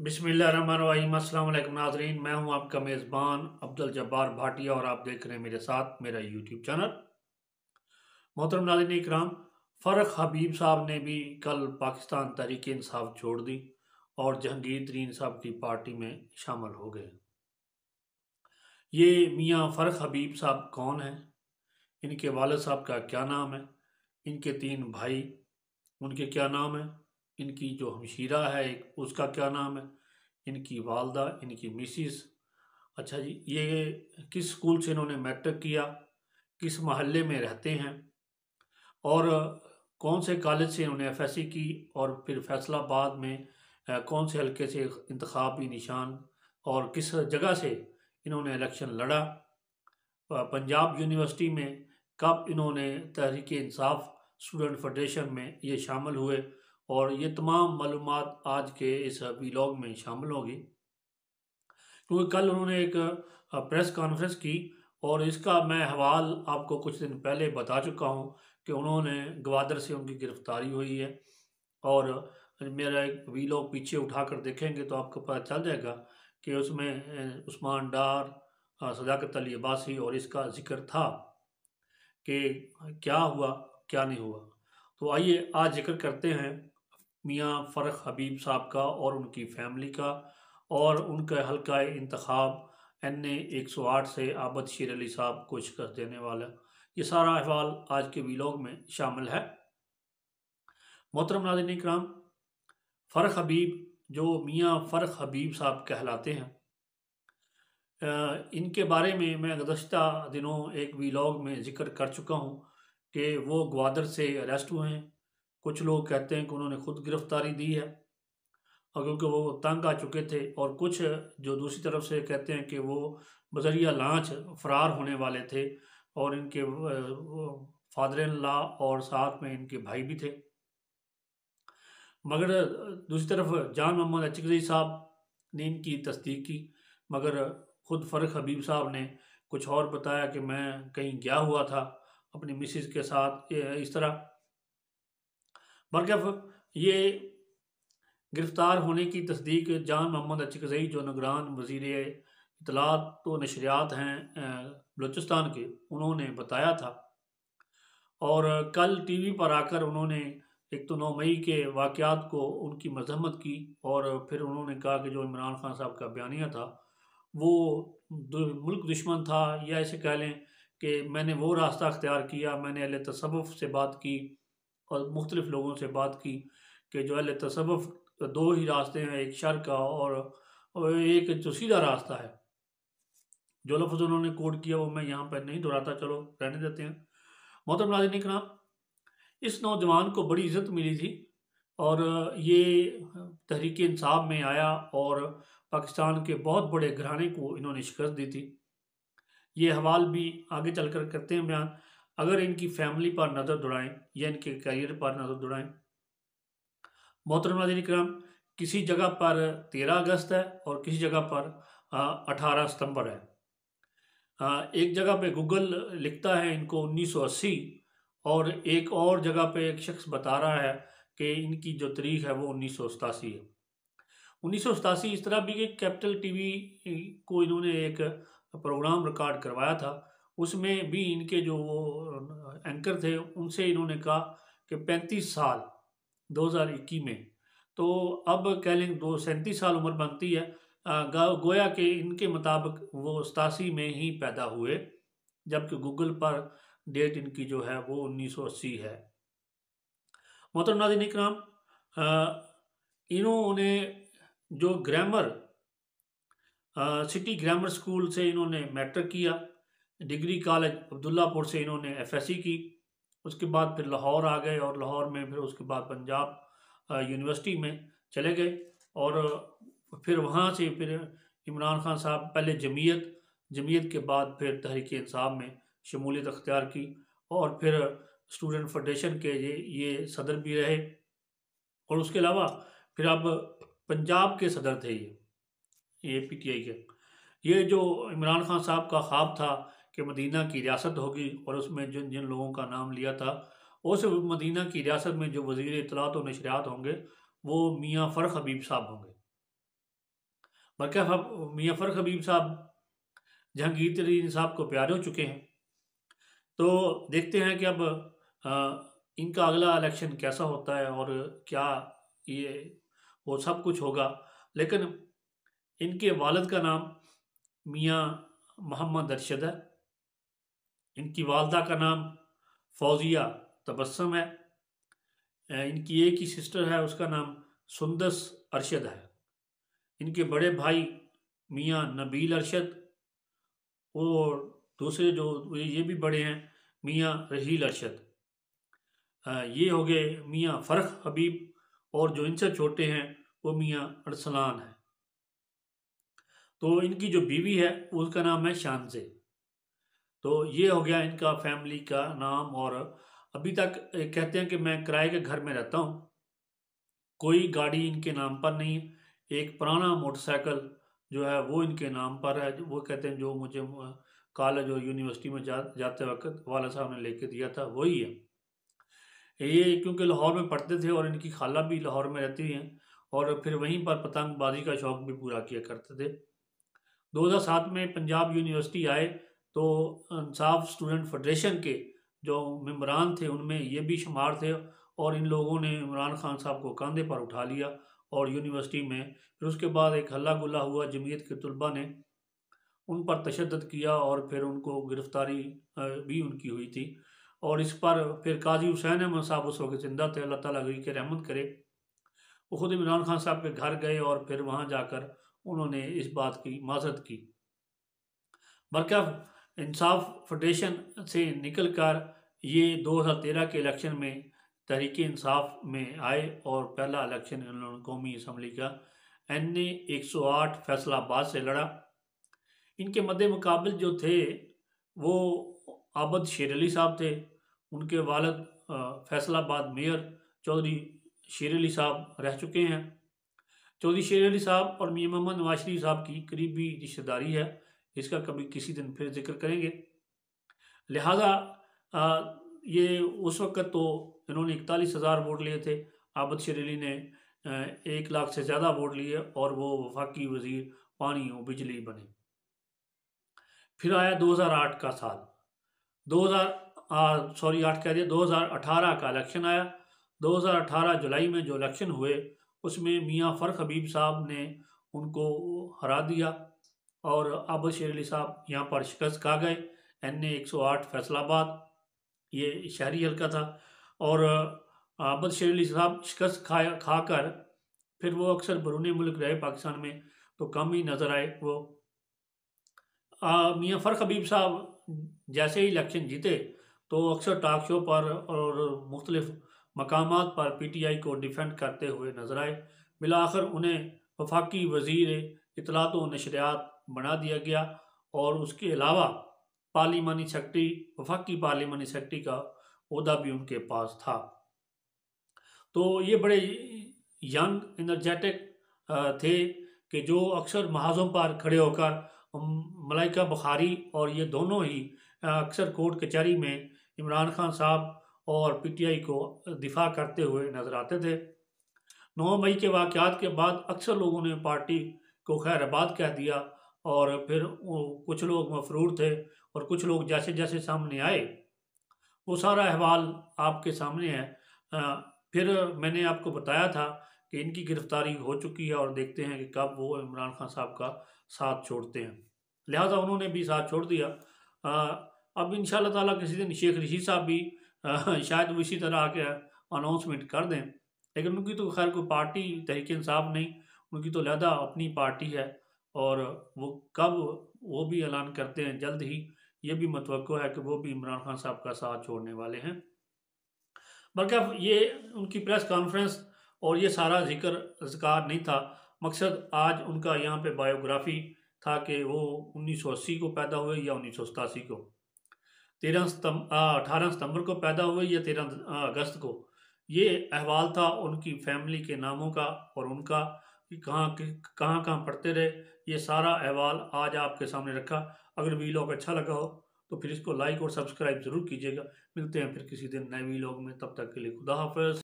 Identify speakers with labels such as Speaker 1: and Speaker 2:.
Speaker 1: बिसमीम अल्लाम नाजरीन मैं हूं आपका मेज़बान अब्दुल जब्बार भाटिया और आप देख रहे हैं मेरे साथ मेरा यूट्यूब चैनल मोहतरम नाजरन इकराम फ़रक हबीब साहब ने भी कल पाकिस्तान तहरीक इंसाफ छोड़ दी और जहांगीर तरीन साहब की पार्टी में शामिल हो गए ये मियाँ फ़रक हबीब साहब कौन हैं इनके वाल साहब का क्या नाम है इनके तीन भाई उनके क्या नाम है इनकी जो हमशीरा है एक उसका क्या नाम है इनकी वालदा इनकी मिसिस अच्छा जी ये किस स्कूल से इन्होंने मैट्रिक किया किस महल्ले में रहते हैं और कौन से कॉलेज से इन्होंने एफ की और फिर फैसलाबाद में कौन से हलके से इंतबी निशान और किस जगह से इन्होंने इलेक्शन लड़ा पंजाब यूनिवर्सिटी में कब इन्होंने तहरीक इंसाफ स्टूडेंट फेडरेशन में ये शामिल हुए और ये तमाम मालूम आज के इस वीलॉग में शामिल होगी क्योंकि कल उन्होंने एक प्रेस कॉन्फ्रेंस की और इसका मैं हवाल आपको कुछ दिन पहले बता चुका हूँ कि उन्होंने गवादर से उनकी गिरफ्तारी हुई है और मेरा एक वीलॉग पीछे उठा कर देखेंगे तो आपको पता चल जाएगा कि उसमें उस्मान डार सदाकत अली अब्बासी और इसका जिक्र था कि क्या हुआ क्या नहीं हुआ तो आइए आज जिक्र करते हैं मियाँ फ़र्क हबीब साहब का और उनकी फैमिली का और उनका हल्का इंतखब एन ए एक सौ आठ से आबद शेर अली साहब को शिकस्त देने वाला ये सारा अहवाल आज के वीलॉग में शामिल है मोहतरम नादिन कराम फ़र्क हबीब जो मियाँ फ़रख हबीब साहब कहलाते हैं इनके बारे में मैं गुजशत दिनों एक वीलॉग में ज़िक्र कर चुका हूँ कि वो ग्वादर से अरेस्ट हुए हैं कुछ लोग कहते हैं कि उन्होंने खुद गिरफ्तारी दी है और क्योंकि वो तंग आ चुके थे और कुछ जो दूसरी तरफ से कहते हैं कि वो बजरिया लाँच फरार होने वाले थे और इनके फादर इन ला और साथ में इनके भाई भी थे मगर दूसरी तरफ जान मोहम्मद अचगजी साहब ने इनकी तस्दीक की मगर खुद फ़र्क हबीब साहब ने कुछ और बताया कि मैं कहीं गया हुआ था अपनी मिसिस के साथ इस तरह बरगफ़ ये गिरफ़्तार होने की तस्दीक जान मोहम्मद अचकज़ई जो नगरान वजीर इतलात व तो नशरियात हैं बलूचिस्तान के उन्होंने बताया था और कल टी वी पर आकर उन्होंने एक तो नौ मई के वाक़ात को उनकी मजम्मत की और फिर उन्होंने कहा कि जो इमरान खान साहब का बयानिया था वो मुल्क दुश्मन था या ऐसे कह लें कि मैंने वो रास्ता अख्तियार किया मैंने अल तसवुफ़ से बात की और मुख्तलिफ़ लोगों से बात की कि जो है तसवफ़ दो ही रास्ते हैं एक शर का और, एक जो सीधा रास्ता है जो लफ्ज़ उन्होंने कोड किया वो मैं यहाँ पर नहीं दोहराता चलो रहने देते हैं मोहतरम नाजिन नाम इस नौजवान को बड़ी इज्जत मिली थी और ये तहरीक इंसाफ में आया और पाकिस्तान के बहुत बड़े घराने को इन्होंने शिकस्त दी थी ये हवाल भी आगे चल कर करते हैं बयान अगर इनकी फैमिली पर नज़र दौड़ाएं या इनके करियर पर नज़र दौड़ाएं मोहतरम नाजन कराम किसी जगह पर तेरह अगस्त है और किसी जगह पर अठारह सितंबर है आ, एक जगह पे गूगल लिखता है इनको 1980 और एक और जगह पे एक शख्स बता रहा है कि इनकी जो तारीख है वो उन्नीस है उन्नीस इस तरह भी कि कैपिटल टीवी को इन्होंने एक प्रोग्राम रिकॉर्ड करवाया था उसमें भी इनके जो वो एंकर थे उनसे इन्होंने कहा कि पैंतीस साल 2021 में तो अब कह लें दो सैंतीस साल उम्र बनती है गोया के इनके मुताबिक वो सतासी में ही पैदा हुए जबकि गूगल पर डेट इनकी जो है वो 1980 है मोहतर नाजिन इकराम इन्होंने जो ग्रामर सिटी ग्रामर स्कूल से इन्होंने मैट्रिक किया डिग्री कॉलेज अब्दुल्लापुर से इन्होंने एफएससी की उसके बाद फिर लाहौर आ गए और लाहौर में फिर उसके बाद पंजाब यूनिवर्सिटी में चले गए और फिर वहाँ से फिर इमरान खान साहब पहले जमीयत जमीयत के बाद फिर तहरीक इंसाब में शमूलियत अख्तियार की और फिर स्टूडेंट फेडरेशन के ये ये सदर भी रहे और उसके अलावा फिर अब पंजाब के सदर थे ये ये पी टी आई के ये जो इमरान खान साहब का ख्वाब था कि मदीना की रियासत होगी और उसमें जिन जिन लोगों का नाम लिया था उस मदीना की रियासत में जो वजीर इतलात और नशरियात होंगे वो मियाँ फ़र्क हबीब साहब होंगे बल्कि मियाँ फ़र हबीब साहब जहांगीर तरीन साहब को प्यारे हो चुके हैं तो देखते हैं कि अब इनका अगला इलेक्शन कैसा होता है और क्या ये वो सब कुछ होगा लेकिन इनके वालद का नाम मियाँ मोहम्मद अरशद है इनकी वालदा का नाम फौजिया तबस्सम है इनकी एक ही सिस्टर है उसका नाम सुंदस अरशद है इनके बड़े भाई मियाँ नबील अरशद और दूसरे जो ये भी बड़े हैं मियाँ रहील अरशद ये हो गए मियाँ फ़र्ख हबीब और जो इनसे छोटे हैं वो मियाँ अरसलान हैं तो इनकी जो बीवी है उसका नाम है शानजे तो ये हो गया इनका फैमिली का नाम और अभी तक कहते हैं कि मैं किराए के घर में रहता हूँ कोई गाड़ी इनके नाम पर नहीं एक पुराना मोटरसाइकिल जो है वो इनके नाम पर है वो कहते हैं जो मुझे कॉलेज और यूनिवर्सिटी में जा जाते वक्त वाला साहब ने लेके दिया था वही है ये क्योंकि लाहौर में पढ़ते थे और इनकी खाला भी लाहौर में रहती हैं और फिर वहीं पर पतंगबाजी का शौक़ भी पूरा किया करते थे 2007 में पंजाब यूनिवर्सिटी आए तो इंसाफ स्टूडेंट फेडरेशन के जो मम्बरान थे उनमें ये भी शुमार थे और इन लोगों ने इमरान खान साहब को कंधे पर उठा लिया और यूनिवर्सिटी में फिर उसके बाद एक हल्ला गुल्ला हुआ जमीयत के तलबा ने उन पर तशद किया और फिर उनको गिरफ़्तारी भी उनकी हुई थी और इस पर फिर काजी हुसैन अहमद साहब उस वक्त जिंदा थे अल्लाह ताला के रहमत करे वो ख़ुद इमरान खान साहब के घर गए और फिर वहाँ जाकर उन्होंने इस बात की माजत की बरकफ इंसाफ फेडरेशन से निकलकर ये 2013 के इलेक्शन में तहरीक इंसाफ में आए और पहला इलेक्शन इन्होंने कौमी असम्बली का एन ए एक सौ आठ फैसलाबाद से लड़ा इनके मदे मुकाबल जो थे वो आबद शेर अली साहब थे उनके वालद फैसलाबाद मेयर चौधरी शेर अली साहब रह चुके हैं चौधरी शेर अली साहब और मियाँ मोहम्मद नवाज शरीफ साहब की करीबी रिश्तेदारी है इसका कभी किसी दिन फिर जिक्र करेंगे लिहाजा ये उस वक्त तो इन्होंने इकतालीस हज़ार वोट लिए थे आबद शरीली ने एक लाख से ज़्यादा वोट लिए और वो वफाकी वजीर पानी और बिजली बने फिर आया 2008 का साल 2000 सॉरी आठ कह दिया 2018 का इलेक्शन आया 2018 जुलाई में जो इलेक्शन हुए उसमें मियाँ फ़र हबीब साहब ने उनको हरा दिया और अब शेर अली साहब यहाँ पर शिकस्त खा गए एन ए एक सौ आठ फैसलाबाद ये शहरी हल्का था और आबद शेर अली साहब शिकस्त खाया खा कर फिर वो अक्सर बरून मुल्क रहे पाकिस्तान में तो कम ही नज़र आए वो मियाँ फ़र हबीब साहब जैसे ही इलेक्शन जीते तो अक्सर टॉक शो पर और मुख्तलिफ मकाम पर पी टी आई को डिफेंड करते हुए नजर आए बिलाखिर उन्हें वफाकी वजीर इतलात व नशरियात बना दिया गया और उसके अलावा पार्लिमानी सेक्रेटरी वफाकी पार्लिमानी सेक्रेटरी का अहदा भी उनके पास था तो ये बड़े यंग एनर्जेटिक थे कि जो अक्सर महाजों पर खड़े होकर मलाइका बुखारी और ये दोनों ही अक्सर कोर्ट कचहरी में इमरान खान साहब और पीटीआई को दिफा करते हुए नजर आते थे नौ मई के वाक़ात के बाद अक्सर लोगों ने पार्टी को आबाद कह दिया और फिर कुछ लोग मफरूर थे और कुछ लोग जैसे जैसे सामने आए वो सारा अहवाल आपके सामने है फिर मैंने आपको बताया था कि इनकी गिरफ्तारी हो चुकी है और देखते हैं कि कब वो इमरान खान साहब का साथ छोड़ते हैं लिहाजा उन्होंने भी साथ छोड़ दिया अब इन ताला किसी दिन शेख ऋषि साहब भी शायद वो इसी तरह आके अनाउंसमेंट कर दें लेकिन उनकी तो खैर कोई पार्टी तहरीक इंसाफ नहीं उनकी तो लहदा अपनी पार्टी है और वो कब वो भी ऐलान करते हैं जल्द ही ये भी मतवको है कि वो भी इमरान खान साहब का साथ छोड़ने वाले हैं बल्कि अब ये उनकी प्रेस कॉन्फ्रेंस और ये सारा जिक्र जिकार नहीं था मकसद आज उनका यहाँ पे बायोग्राफी था कि वो 1980 को पैदा हुए या उन्नीस को तेरह अठारह सितंबर को पैदा हुए या तेरह अगस्त को ये अहवाल था उनकी फैमिली के नामों का और उनका कहाँ कहाँ कहाँ पढ़ते रहे ये सारा अहवाल आज आपके सामने रखा अगर वीलॉग अच्छा लगा हो तो फिर इसको लाइक और सब्सक्राइब ज़रूर कीजिएगा मिलते हैं फिर किसी दिन नए वीलॉग में तब तक के लिए खुदा हाफ